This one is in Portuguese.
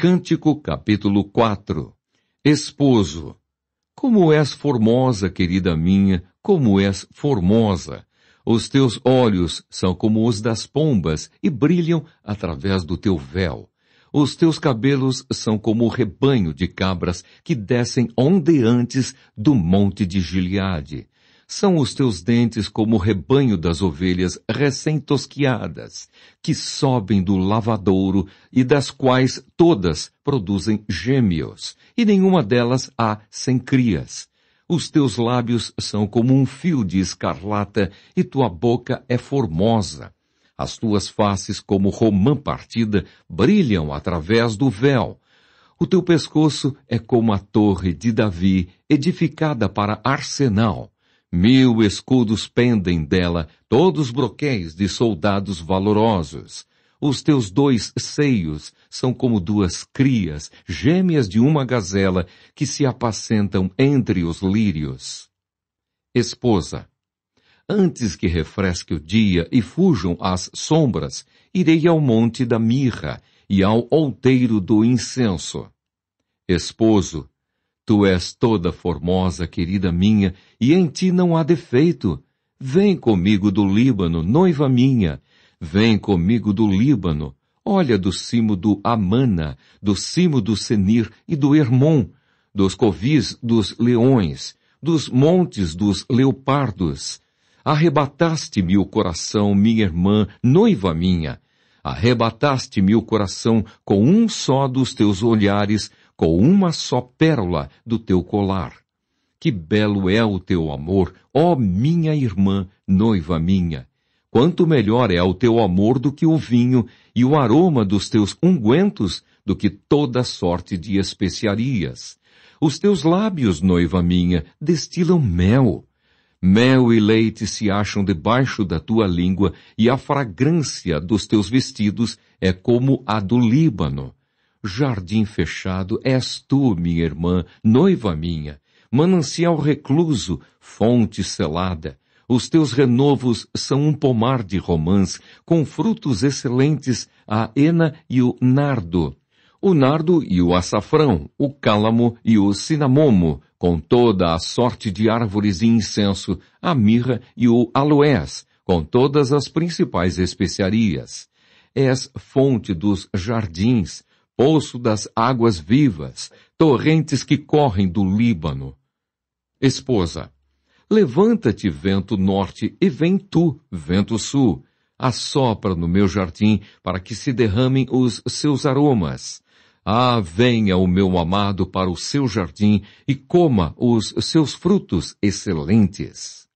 Cântico capítulo 4 Esposo Como és formosa, querida minha, como és formosa! Os teus olhos são como os das pombas e brilham através do teu véu. Os teus cabelos são como o rebanho de cabras que descem ondeantes do monte de Gileade. São os teus dentes como o rebanho das ovelhas recém-tosquiadas, que sobem do lavadouro e das quais todas produzem gêmeos, e nenhuma delas há sem crias. Os teus lábios são como um fio de escarlata e tua boca é formosa. As tuas faces, como romã partida, brilham através do véu. O teu pescoço é como a torre de Davi, edificada para arsenal. Mil escudos pendem dela, todos broquéis de soldados valorosos. Os teus dois seios são como duas crias, gêmeas de uma gazela, que se apacentam entre os lírios. Esposa, antes que refresque o dia e fujam as sombras, irei ao monte da mirra e ao outeiro do incenso. Esposo, Tu és toda formosa, querida minha, e em ti não há defeito. Vem comigo do Líbano, noiva minha. Vem comigo do Líbano. Olha do cimo do Amana, do cimo do Senir e do Hermon, dos covis dos leões, dos montes dos leopardos. Arrebataste-me o coração, minha irmã, noiva minha. Arrebataste-me o coração com um só dos teus olhares, com uma só pérola do teu colar. Que belo é o teu amor, ó minha irmã, noiva minha! Quanto melhor é o teu amor do que o vinho, e o aroma dos teus ungüentos do que toda sorte de especiarias. Os teus lábios, noiva minha, destilam mel. Mel e leite se acham debaixo da tua língua, e a fragrância dos teus vestidos é como a do Líbano jardim fechado, és tu, minha irmã, noiva minha, manancial recluso, fonte selada. Os teus renovos são um pomar de romãs, com frutos excelentes, a hena e o nardo. O nardo e o açafrão, o cálamo e o cinamomo, com toda a sorte de árvores e incenso, a mirra e o aloés, com todas as principais especiarias. És fonte dos jardins, poço das águas vivas, torrentes que correm do Líbano. Esposa, levanta-te, vento norte, e vem tu, vento sul, assopra no meu jardim para que se derramem os seus aromas. Ah, venha o meu amado para o seu jardim e coma os seus frutos excelentes.